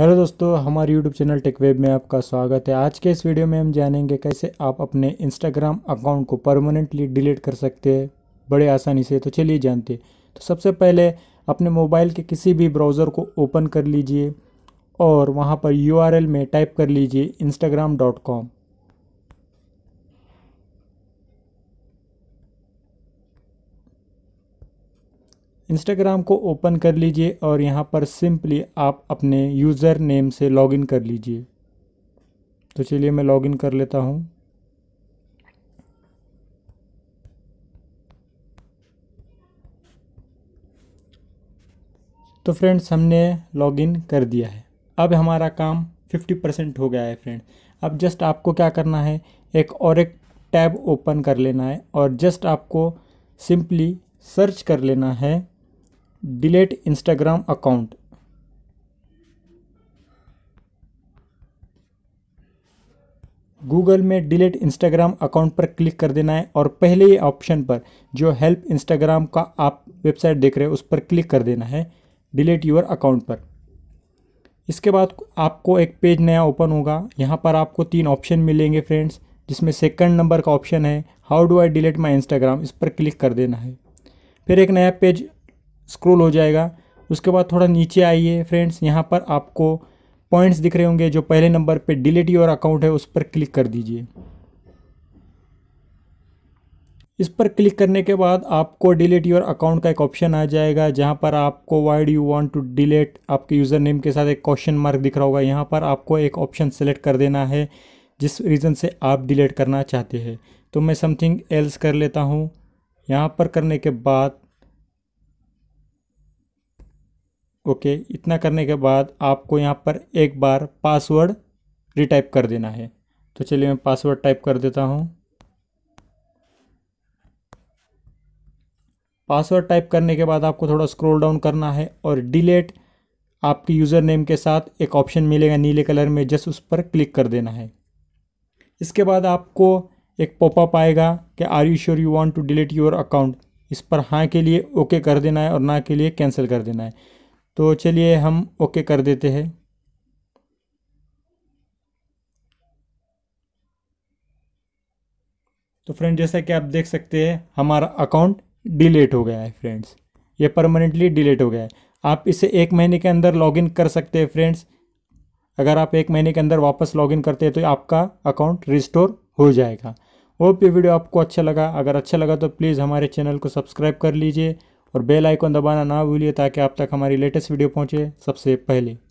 hello दोस्तों हमारे YouTube channel टेकवेब में आपका स्वागत है आज के इस वीडियो में हम जानेंगे कैसे आप अपने इंस्टाग्राम अकाउंट को परमानेंटली डिलीट कर सकते हैं बड़े आसानी से तो चलिए जानते हैं तो सबसे पहले अपने मोबाइल के किसी भी ब्राउज़र को ओपन कर लीजिए और वहाँ पर यू में टाइप कर लीजिए इंस्टाग्राम इंस्टाग्राम को ओपन कर लीजिए और यहाँ पर सिंपली आप अपने यूज़र नेम से लॉगिन कर लीजिए तो चलिए मैं लॉगिन कर लेता हूँ तो फ्रेंड्स हमने लॉगिन कर दिया है अब हमारा काम 50 परसेंट हो गया है फ्रेंड अब जस्ट आपको क्या करना है एक और एक टैब ओपन कर लेना है और जस्ट आपको सिंपली सर्च कर लेना है डिलीट इंस्टाग्राम अकाउंट गूगल में डिलीट इंस्टाग्राम अकाउंट पर क्लिक कर देना है और पहले ही ऑप्शन पर जो हेल्प इंस्टाग्राम का आप वेबसाइट देख रहे हो उस पर क्लिक कर देना है डिलीट यूर अकाउंट पर इसके बाद आपको एक पेज नया ओपन होगा यहाँ पर आपको तीन ऑप्शन मिलेंगे फ्रेंड्स जिसमें सेकंड नंबर का ऑप्शन है how do I delete my Instagram इस पर क्लिक कर देना है फिर एक नया पेज स्क्रोल हो जाएगा उसके बाद थोड़ा नीचे आइए फ्रेंड्स यहाँ पर आपको पॉइंट्स दिख रहे होंगे जो पहले नंबर पे डिलीट योर अकाउंट है उस पर क्लिक कर दीजिए इस पर क्लिक करने के बाद आपको डिलीट योर अकाउंट का एक ऑप्शन आ जाएगा जहाँ पर आपको why do you want to delete आपके यूज़र नेम के साथ एक क्वेश्चन मार्क दिख रहा होगा यहाँ पर आपको एक ऑप्शन सेलेक्ट कर देना है जिस रीज़न से आप डिलीट करना चाहते हैं तो मैं समथिंग एल्स कर लेता हूँ यहाँ पर करने के बाद ओके इतना करने के बाद आपको यहाँ पर एक बार पासवर्ड रिटाइप कर देना है तो चलिए मैं पासवर्ड टाइप कर देता हूँ पासवर्ड टाइप करने के बाद आपको थोड़ा स्क्रॉल डाउन करना है और डिलेट आपके यूज़र नेम के साथ एक ऑप्शन मिलेगा नीले कलर में जस्ट उस पर क्लिक कर देना है इसके बाद आपको एक पॉपअप आएगा कि are you sure you want to delete your account इस पर हाँ के लिए ओके कर देना है और ना के लिए कैंसिल कर देना है तो चलिए हम ओके कर देते हैं तो फ्रेंड जैसा कि आप देख सकते हैं हमारा अकाउंट डिलीट हो गया है फ्रेंड्स ये परमानेंटली डिलीट हो गया है आप इसे एक महीने के अंदर लॉगिन कर सकते हैं फ्रेंड्स अगर आप एक महीने के अंदर वापस लॉगिन करते हैं तो आपका अकाउंट रिस्टोर हो जाएगा ओप ये वीडियो आपको अच्छा लगा अगर अच्छा लगा तो प्लीज़ हमारे चैनल को सब्सक्राइब कर लीजिए और बेल आइकन दबाना ना भूलिए ताकि आप तक हमारी लेटेस्ट वीडियो पहुंचे सबसे पहले